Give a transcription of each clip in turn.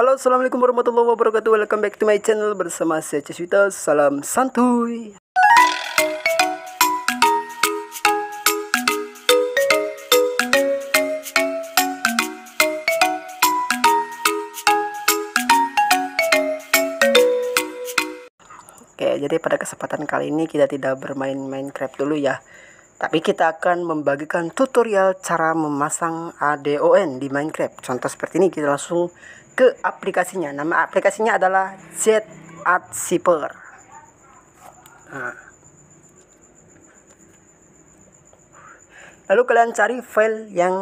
Halo assalamualaikum warahmatullahi wabarakatuh Welcome back to my channel bersama saya Ceswita Salam santuy Oke, jadi pada kesempatan kali ini kita tidak bermain Minecraft dulu ya. Tapi kita akan membagikan tutorial cara memasang ADON di Minecraft. Contoh seperti ini kita langsung ke aplikasinya. Nama aplikasinya adalah Z Art Zipper. Lalu kalian cari file yang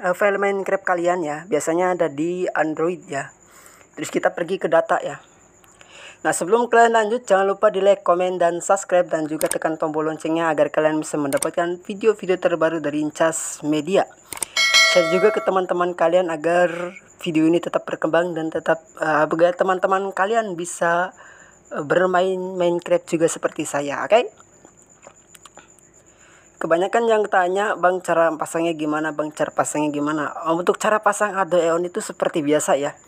eh, file Minecraft kalian ya. Biasanya ada di Android ya. Terus kita pergi ke data ya. Nah sebelum kalian lanjut jangan lupa di like, comment dan subscribe dan juga tekan tombol loncengnya agar kalian bisa mendapatkan video-video terbaru dari Incas Media. Share juga ke teman-teman kalian agar video ini tetap berkembang dan tetap uh, eh, agar teman-teman kalian bisa eh, bermain Minecraft juga seperti saya, oke? Okay? Kebanyakan yang tanya, Bang, cara pasangnya gimana? Bang, cara pasangnya gimana? Oh, untuk cara pasang Adoeon itu seperti biasa ya.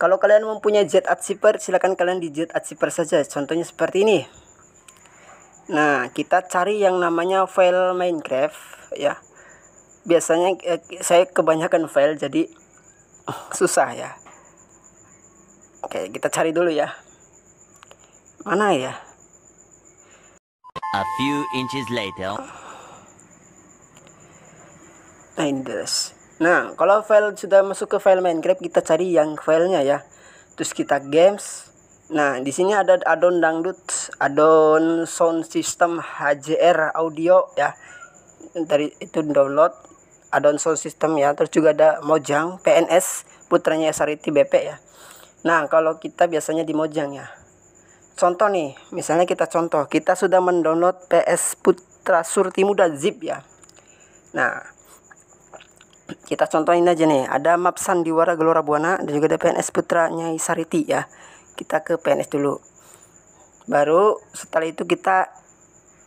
Kalau kalian mempunyai jet adsiper, silakan kalian di jet adsiper saja. Contohnya seperti ini. Nah, kita cari yang namanya file Minecraft ya. Biasanya eh, saya kebanyakan file jadi susah ya oke kita cari dulu ya mana ya a few inches later nah nah kalau file sudah masuk ke file Minecraft kita cari yang filenya ya terus kita games Nah, di sini ada addon dangdut, addon sound system HJR audio ya. Dari itu download ada sound system ya terus juga ada Mojang PNS putranya Sariti BP ya nah kalau kita biasanya di Mojang ya contoh nih misalnya kita contoh kita sudah mendownload PS Putra Surti Muda zip ya nah kita contohin aja nih ada map sandiwara Gelora Buana dan juga ada PNS putranya Nyai Sariti ya kita ke PNS dulu baru setelah itu kita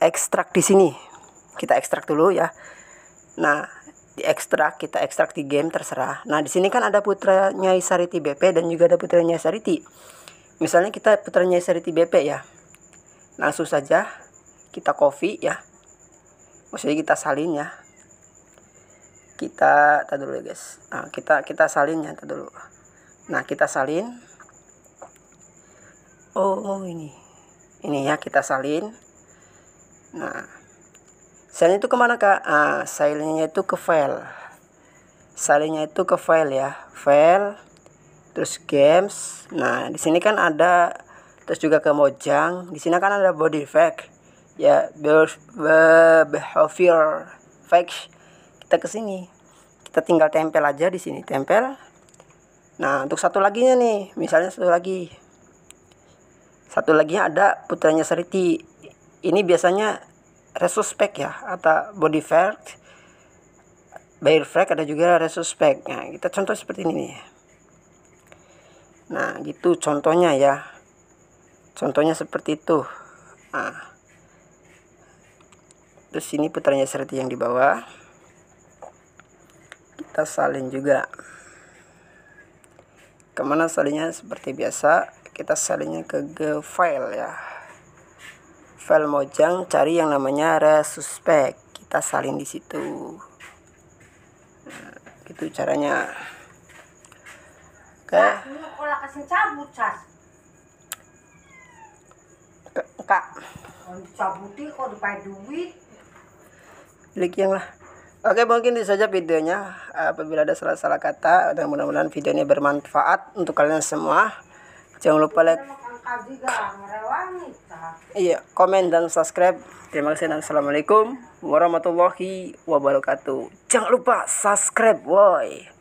ekstrak di sini kita ekstrak dulu ya nah diekstrak kita ekstrak di game terserah nah di sini kan ada putranya Nyai Sariti BP dan juga ada putra Nyai Sariti misalnya kita putranya Nyai Sariti BP ya langsung saja kita copy ya maksudnya kita salin ya kita tak dulu ya guys nah, kita kita salin ya tak dulu nah kita salin oh, oh ini ini ya kita salin nah Silenya itu kemana kak? Ah, silenya itu ke file. salinnya itu ke file ya. File, terus games. Nah, di sini kan ada terus juga ke Mojang. Di sini kan ada body fake, Ya, behavior fake. Kita ke sini. Kita tinggal tempel aja di sini, tempel. Nah, untuk satu lagi nih, misalnya satu lagi. Satu lagi ada putranya Seriti. Ini biasanya resuspek ya atau body fat, bare fat, ada juga resuspek nah kita contoh seperti ini nih nah gitu contohnya ya contohnya seperti itu nah terus ini putarnya seperti yang di bawah kita salin juga kemana salinnya seperti biasa kita salinnya ke file ya file Mojang cari yang namanya resuspek kita salin di situ nah, gitu caranya oke cas. kak dicabuti kok dipakai duit yang lah Oke mungkin itu saja videonya Apabila ada salah-salah kata Dan mudah-mudahan video ini bermanfaat Untuk kalian semua Jangan lupa like Iya, iya, komen dan subscribe. Terima kasih dan assalamualaikum warahmatullahi wabarakatuh. Jangan lupa subscribe, woi.